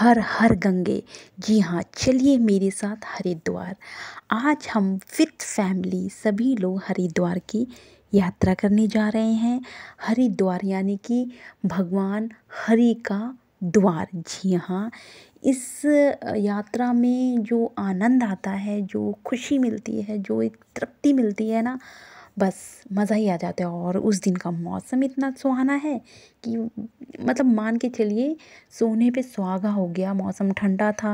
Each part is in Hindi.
हर हर गंगे जी हाँ चलिए मेरे साथ हरिद्वार आज हम विथ फैमिली सभी लोग हरिद्वार की यात्रा करने जा रहे हैं हरिद्वार यानी कि भगवान हरि का द्वार जी हाँ इस यात्रा में जो आनंद आता है जो खुशी मिलती है जो एक तृप्ति मिलती है ना बस मज़ा ही आ जाता है और उस दिन का मौसम इतना सुहाना है कि मतलब मान के चलिए सोने पे सुहागा हो गया मौसम ठंडा था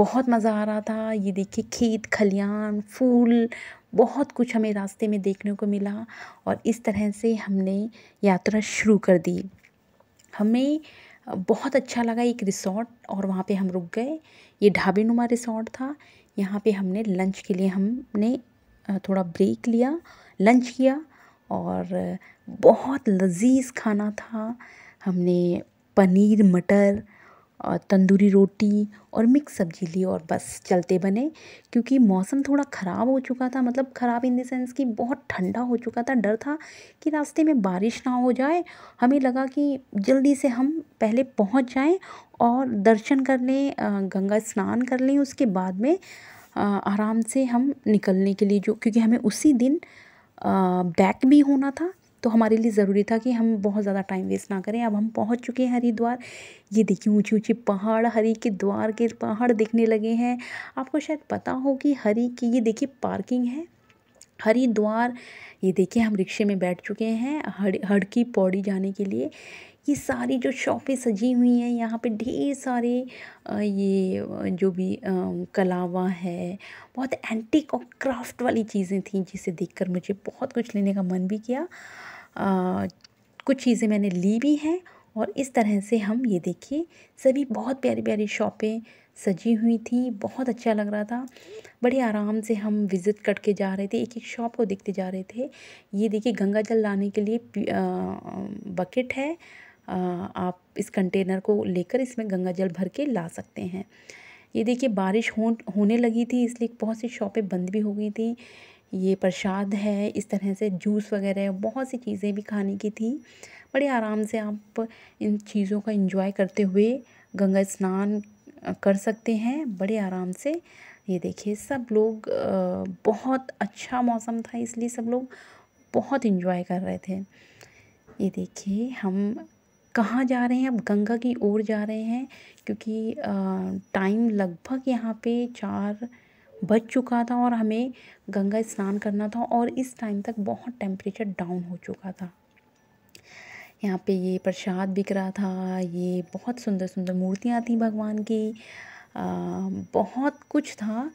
बहुत मज़ा आ रहा था ये देखिए खेत खलियान फूल बहुत कुछ हमें रास्ते में देखने को मिला और इस तरह से हमने यात्रा शुरू कर दी हमें बहुत अच्छा लगा एक रिसोर्ट और वहाँ पे हम रुक गए ये ढाबे नुमा रिसोर्ट था यहाँ पे हमने लंच के लिए हमने थोड़ा ब्रेक लिया लंच किया और बहुत लजीज खाना था हमने पनीर मटर और तंदूरी रोटी और मिक्स सब्जी ली और बस चलते बने क्योंकि मौसम थोड़ा ख़राब हो चुका था मतलब ख़राब इन देंस कि बहुत ठंडा हो चुका था डर था कि रास्ते में बारिश ना हो जाए हमें लगा कि जल्दी से हम पहले पहुंच जाएं और दर्शन कर लें गंगा स्नान कर लें उसके बाद में आराम से हम निकलने के लिए जो क्योंकि हमें उसी दिन बैक भी होना था तो हमारे लिए ज़रूरी था कि हम बहुत ज़्यादा टाइम वेस्ट ना करें अब हम पहुंच चुके हैं हरिद्वार ये देखिए ऊंचे ऊंचे पहाड़ हरी के द्वार के पहाड़ दिखने लगे हैं आपको शायद पता हो कि हरी की ये देखिए पार्किंग है हरिद्वार ये देखिए हम रिक्शे में बैठ चुके हैं हड़ हड़ की पौड़ी जाने के लिए ये सारी जो शॉपें सजी हुई हैं यहाँ पे ढेर सारे ये जो भी कलावा है बहुत एंटीक और क्राफ्ट वाली चीज़ें थी जिसे देखकर मुझे बहुत कुछ लेने का मन भी किया आ, कुछ चीज़ें मैंने ली भी हैं और इस तरह से हम ये देखिए सभी बहुत प्यारी प्यारी शॉपें सजी हुई थी बहुत अच्छा लग रहा था बड़े आराम से हम विज़िट करके जा रहे थे एक एक शॉप को देखते जा रहे थे ये देखिए गंगा जल लाने के लिए बकेट है आप इस कंटेनर को लेकर इसमें गंगा जल भर के ला सकते हैं ये देखिए बारिश हो होने लगी थी इसलिए बहुत सी शॉपें बंद भी हो गई थी ये प्रसाद है इस तरह से जूस वगैरह बहुत सी चीज़ें भी खाने की थी बड़े आराम से आप इन चीज़ों का इंजॉय करते हुए गंगा स्नान कर सकते हैं बड़े आराम से ये देखिए सब लोग बहुत अच्छा मौसम था इसलिए सब लोग बहुत इन्जॉय कर रहे थे ये देखिए हम कहाँ जा रहे हैं अब गंगा की ओर जा रहे हैं क्योंकि टाइम लगभग यहाँ पे चार बज चुका था और हमें गंगा स्नान करना था और इस टाइम तक बहुत टेम्परेचर डाउन हो चुका था यहाँ पे ये प्रसाद बिक रहा था ये बहुत सुंदर सुंदर मूर्तियाँ थी भगवान की आ, बहुत कुछ था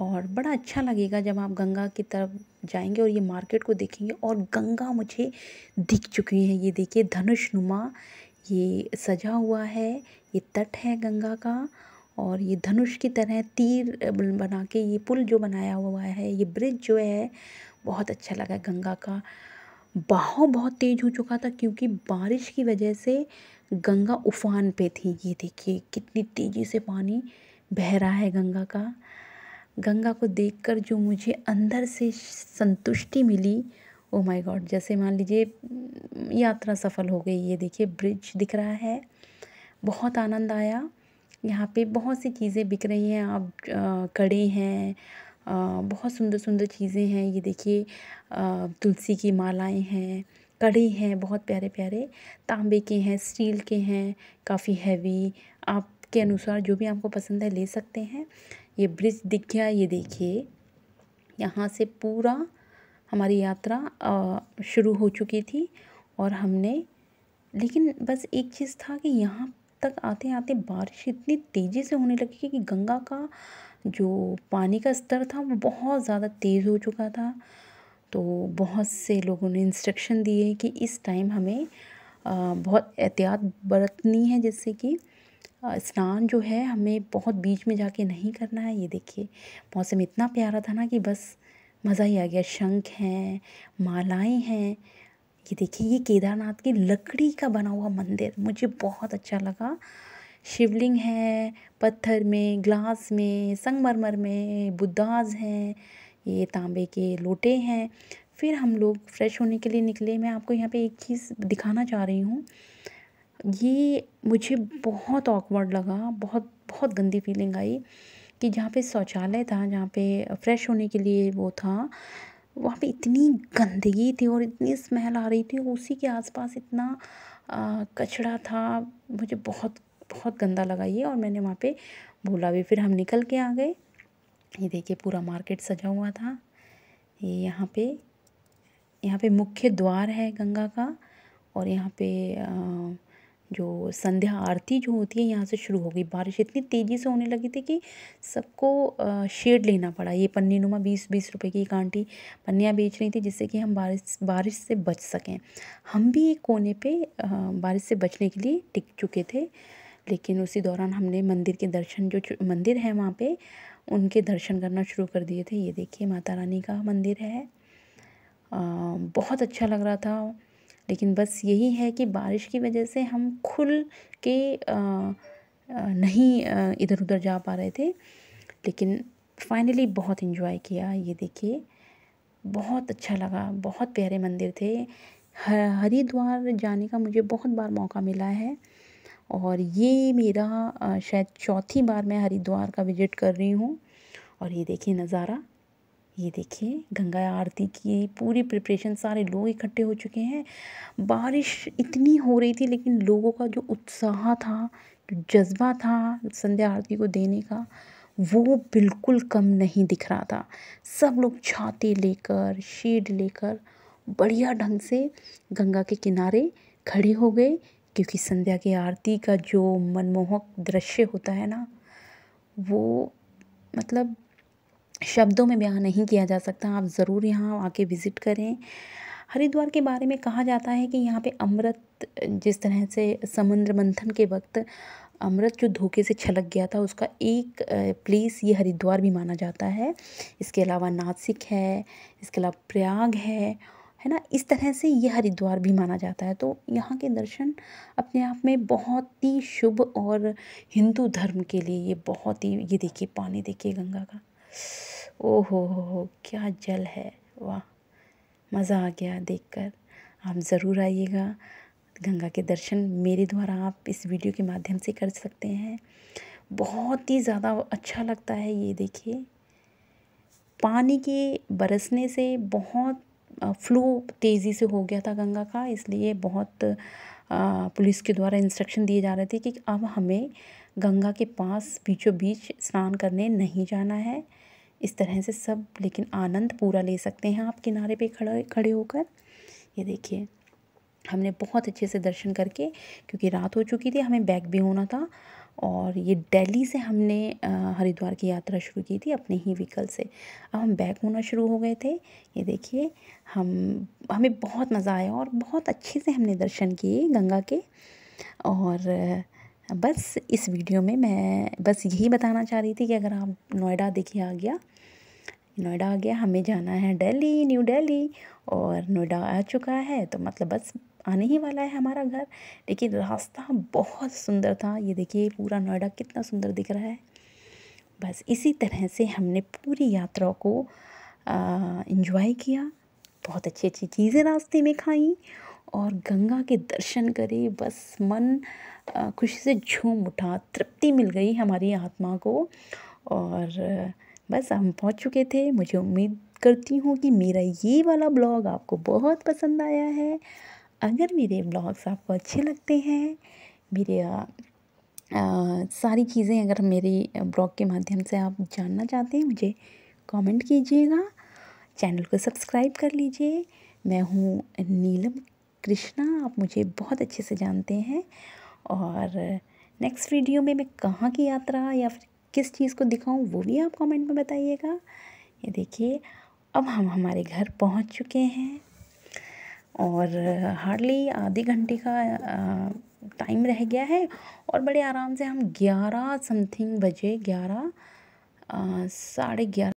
और बड़ा अच्छा लगेगा जब आप गंगा की तरफ जाएंगे और ये मार्केट को देखेंगे और गंगा मुझे दिख चुकी है ये देखिए धनुष नुमा ये सजा हुआ है ये तट है गंगा का और ये धनुष की तरह तीर बना के ये पुल जो बनाया हुआ है ये ब्रिज जो है बहुत अच्छा लगा गंगा का बहाव बहुत तेज़ हो चुका था क्योंकि बारिश की वजह से गंगा उफान पे थी ये देखिए कितनी तेज़ी से पानी बह रहा है गंगा का गंगा को देखकर जो मुझे अंदर से संतुष्टि मिली ओ माय गॉड जैसे मान लीजिए यात्रा सफल हो गई ये देखिए ब्रिज दिख रहा है बहुत आनंद आया यहाँ पे बहुत सी चीज़ें बिक रही हैं आप कड़े हैं आ, बहुत सुंदर सुंदर चीज़ें हैं ये देखिए तुलसी की मालाएं हैं कड़ी हैं बहुत प्यारे प्यारे तांबे के हैं स्टील के हैं काफ़ी हैवी आपके अनुसार जो भी आपको पसंद है ले सकते हैं ये ब्रिज दिख गया ये देखिए यहाँ से पूरा हमारी यात्रा शुरू हो चुकी थी और हमने लेकिन बस एक चीज़ था कि यहाँ तक आते आते बारिश इतनी तेज़ी से होने लगी कि गंगा का जो पानी का स्तर था वो बहुत ज़्यादा तेज़ हो चुका था तो बहुत से लोगों ने इंस्ट्रक्शन दिए कि इस टाइम हमें बहुत एहतियात बरतनी है जिससे कि स्नान जो है हमें बहुत बीच में जाके नहीं करना है ये देखिए मौसम इतना प्यारा था ना कि बस मज़ा ही आ गया शंख हैं मालाएं हैं ये देखिए ये केदारनाथ की लकड़ी का बना हुआ मंदिर मुझे बहुत अच्छा लगा शिवलिंग है पत्थर में ग्लास में संगमरमर में बुद्धाज हैं ये तांबे के लोटे हैं फिर हम लोग फ्रेश होने के लिए निकले मैं आपको यहाँ पे एक चीज़ दिखाना चाह रही हूँ ये मुझे बहुत ऑकवर्ड लगा बहुत बहुत गंदी फीलिंग आई कि जहाँ पे शौचालय था जहाँ पे फ्रेश होने के लिए वो था वहाँ पे इतनी गंदगी थी और इतनी स्मेल आ रही थी उसी के आसपास इतना कचरा कचड़ा था मुझे बहुत बहुत गंदा लगा ये और मैंने वहाँ पे बोला भी फिर हम निकल के आ गए ये देखिए पूरा मार्केट सजा हुआ था ये यहाँ पे यहाँ पे मुख्य द्वार है गंगा का और यहाँ पे आ, जो संध्या आरती जो होती है यहाँ से शुरू हो गई बारिश इतनी तेज़ी से होने लगी थी कि सबको शेड लेना पड़ा ये पन्नी नुमा बीस बीस रुपए की एक आंटी पन्नियाँ बेच रही थी जिससे कि हम बारिश बारिश से बच सकें हम भी एक कोने पे बारिश से बचने के लिए टिक चुके थे लेकिन उसी दौरान हमने मंदिर के दर्शन जो मंदिर है वहाँ पर उनके दर्शन करना शुरू कर दिए थे ये देखिए माता रानी का मंदिर है आ, बहुत अच्छा लग रहा था लेकिन बस यही है कि बारिश की वजह से हम खुल के नहीं इधर उधर जा पा रहे थे लेकिन फाइनली बहुत इन्जॉय किया ये देखिए बहुत अच्छा लगा बहुत प्यारे मंदिर थे हरिद्वार जाने का मुझे बहुत बार मौका मिला है और ये मेरा शायद चौथी बार मैं हरिद्वार का विज़िट कर रही हूँ और ये देखिए नज़ारा ये देखिए गंगा आरती की पूरी प्रिपरेशन सारे लोग इकट्ठे हो चुके हैं बारिश इतनी हो रही थी लेकिन लोगों का जो उत्साह था जो जज्बा था संध्या आरती को देने का वो बिल्कुल कम नहीं दिख रहा था सब लोग छाते लेकर शेड लेकर बढ़िया ढंग से गंगा के किनारे खड़े हो गए क्योंकि संध्या की आरती का जो मनमोहक दृश्य होता है ना वो मतलब शब्दों में बयान नहीं किया जा सकता आप ज़रूर यहाँ आके विज़िट करें हरिद्वार के बारे में कहा जाता है कि यहाँ पे अमृत जिस तरह से समुद्र मंथन के वक्त अमृत जो धोखे से छलक गया था उसका एक प्लेस ये हरिद्वार भी माना जाता है इसके अलावा नासिक है इसके अलावा प्रयाग है है ना इस तरह से ये हरिद्वार भी माना जाता है तो यहाँ के दर्शन अपने आप में बहुत ही शुभ और हिंदू धर्म के लिए ये बहुत ही ये देखिए पानी देखिए गंगा का ओ हो हो हो क्या जल है वाह मज़ा आ गया देखकर आप ज़रूर आइएगा गंगा के दर्शन मेरे द्वारा आप इस वीडियो के माध्यम से कर सकते हैं बहुत ही ज़्यादा अच्छा लगता है ये देखिए पानी के बरसने से बहुत फ्लो तेज़ी से हो गया था गंगा का इसलिए बहुत पुलिस के द्वारा इंस्ट्रक्शन दिए जा रहे थे कि अब हमें गंगा के पास बीचों बीच स्नान करने नहीं जाना है इस तरह से सब लेकिन आनंद पूरा ले सकते हैं आप किनारे पे खड़े खड़े होकर ये देखिए हमने बहुत अच्छे से दर्शन करके क्योंकि रात हो चुकी थी हमें बैक भी होना था और ये दिल्ली से हमने हरिद्वार की यात्रा शुरू की थी अपने ही व्हीकल से अब हम बैक होना शुरू हो गए थे ये देखिए हम हमें बहुत मज़ा आया और बहुत अच्छे से हमने दर्शन किए गंगा के और बस इस वीडियो में मैं बस यही बताना चाह रही थी कि अगर आप नोएडा देखिए आ गया नोएडा आ गया हमें जाना है दिल्ली न्यू दिल्ली और नोएडा आ चुका है तो मतलब बस आने ही वाला है हमारा घर लेकिन रास्ता बहुत सुंदर था ये देखिए पूरा नोएडा कितना सुंदर दिख रहा है बस इसी तरह से हमने पूरी यात्रा को इन्जॉय किया बहुत अच्छी अच्छी चीज़ें रास्ते में खाई और गंगा के दर्शन करें बस मन खुशी से झूम उठा तृप्ति मिल गई हमारी आत्मा को और बस हम पहुंच चुके थे मुझे उम्मीद करती हूँ कि मेरा ये वाला ब्लॉग आपको बहुत पसंद आया है अगर मेरे ब्लॉग्स आपको अच्छे लगते हैं मेरे आ, आ, सारी चीज़ें अगर मेरे ब्लॉग के माध्यम से आप जानना चाहते हैं मुझे कमेंट कीजिएगा चैनल को सब्सक्राइब कर लीजिए मैं हूँ नीलम कृष्णा आप मुझे बहुत अच्छे से जानते हैं और नेक्स्ट वीडियो में मैं कहाँ की यात्रा या फिर किस चीज़ को दिखाऊँ वो भी आप कमेंट में बताइएगा ये देखिए अब हम हमारे घर पहुँच चुके हैं और हार्डली आधे घंटे का टाइम रह गया है और बड़े आराम से हम ग्यारह समथिंग बजे ग्यारह साढ़े ग्यारह